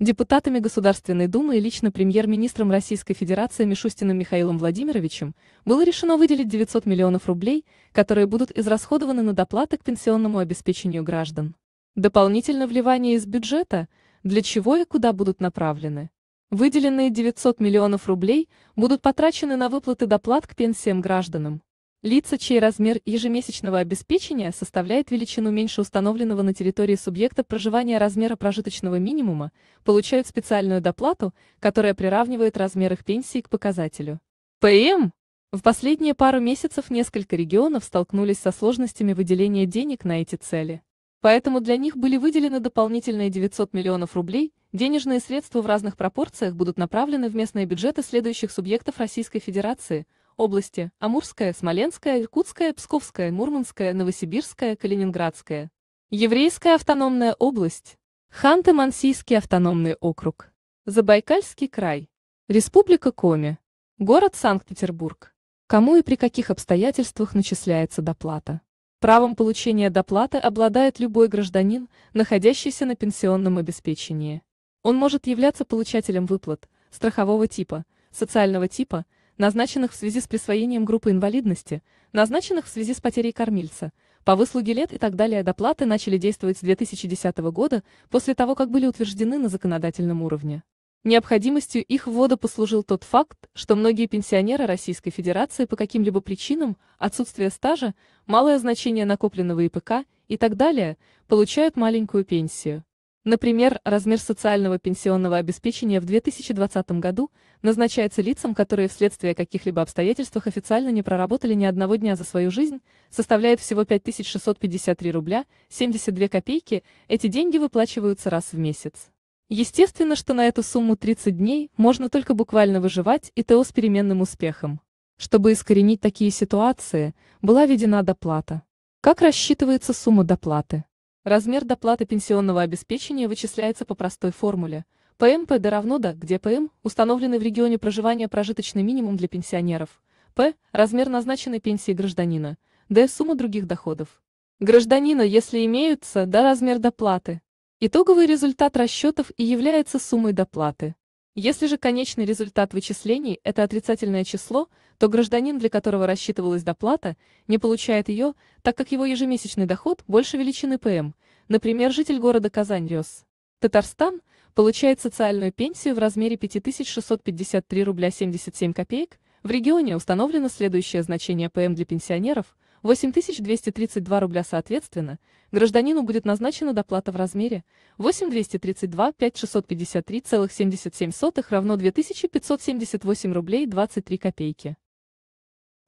депутатами Государственной Думы и лично премьер-министром Российской Федерации Мишустиным Михаилом Владимировичем было решено выделить 900 миллионов рублей, которые будут израсходованы на доплаты к пенсионному обеспечению граждан. Дополнительно вливание из бюджета, для чего и куда будут направлены. Выделенные 900 миллионов рублей будут потрачены на выплаты доплат к пенсиям гражданам. Лица, чей размер ежемесячного обеспечения составляет величину меньше установленного на территории субъекта проживания размера прожиточного минимума, получают специальную доплату, которая приравнивает размер их пенсии к показателю. ПМ в последние пару месяцев несколько регионов столкнулись со сложностями выделения денег на эти цели. Поэтому для них были выделены дополнительные 900 миллионов рублей, денежные средства в разных пропорциях будут направлены в местные бюджеты следующих субъектов Российской Федерации – области – Амурская, Смоленская, Иркутская, Псковская, Мурманская, Новосибирская, Калининградская. Еврейская автономная область. Ханты-Мансийский автономный округ. Забайкальский край. Республика Коми. Город Санкт-Петербург. Кому и при каких обстоятельствах начисляется доплата? Правом получения доплаты обладает любой гражданин, находящийся на пенсионном обеспечении. Он может являться получателем выплат страхового типа, социального типа – назначенных в связи с присвоением группы инвалидности, назначенных в связи с потерей кормильца, по выслуге лет и так далее доплаты начали действовать с 2010 года, после того, как были утверждены на законодательном уровне. Необходимостью их ввода послужил тот факт, что многие пенсионеры Российской Федерации по каким-либо причинам, отсутствие стажа, малое значение накопленного ИПК и так далее, получают маленькую пенсию. Например, размер социального пенсионного обеспечения в 2020 году назначается лицам, которые вследствие каких-либо обстоятельств официально не проработали ни одного дня за свою жизнь, составляет всего 5653 рубля 72 копейки, эти деньги выплачиваются раз в месяц. Естественно, что на эту сумму 30 дней можно только буквально выживать и ТО с переменным успехом. Чтобы искоренить такие ситуации, была введена доплата. Как рассчитывается сумма доплаты? Размер доплаты пенсионного обеспечения вычисляется по простой формуле. ПМПД равно до, где ПМ, установленный в регионе проживания прожиточный минимум для пенсионеров, П – размер назначенной пенсии гражданина, Д – сумма других доходов. Гражданина, если имеются, да размер доплаты. Итоговый результат расчетов и является суммой доплаты. Если же конечный результат вычислений – это отрицательное число, то гражданин, для которого рассчитывалась доплата, не получает ее, так как его ежемесячный доход больше величины ПМ, например, житель города Казань РЕС. Татарстан получает социальную пенсию в размере 5653 рубля 77 копеек, в регионе установлено следующее значение ПМ для пенсионеров – 8232 рубля соответственно, гражданину будет назначена доплата в размере 8232 5653,77 равно 2578 рублей 23 копейки.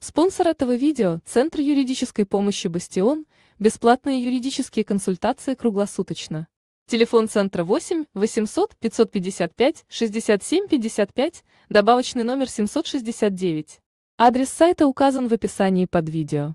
Спонсор этого видео – Центр юридической помощи «Бастион», бесплатные юридические консультации круглосуточно. Телефон центра 8 800 555 67 55, добавочный номер 769. Адрес сайта указан в описании под видео.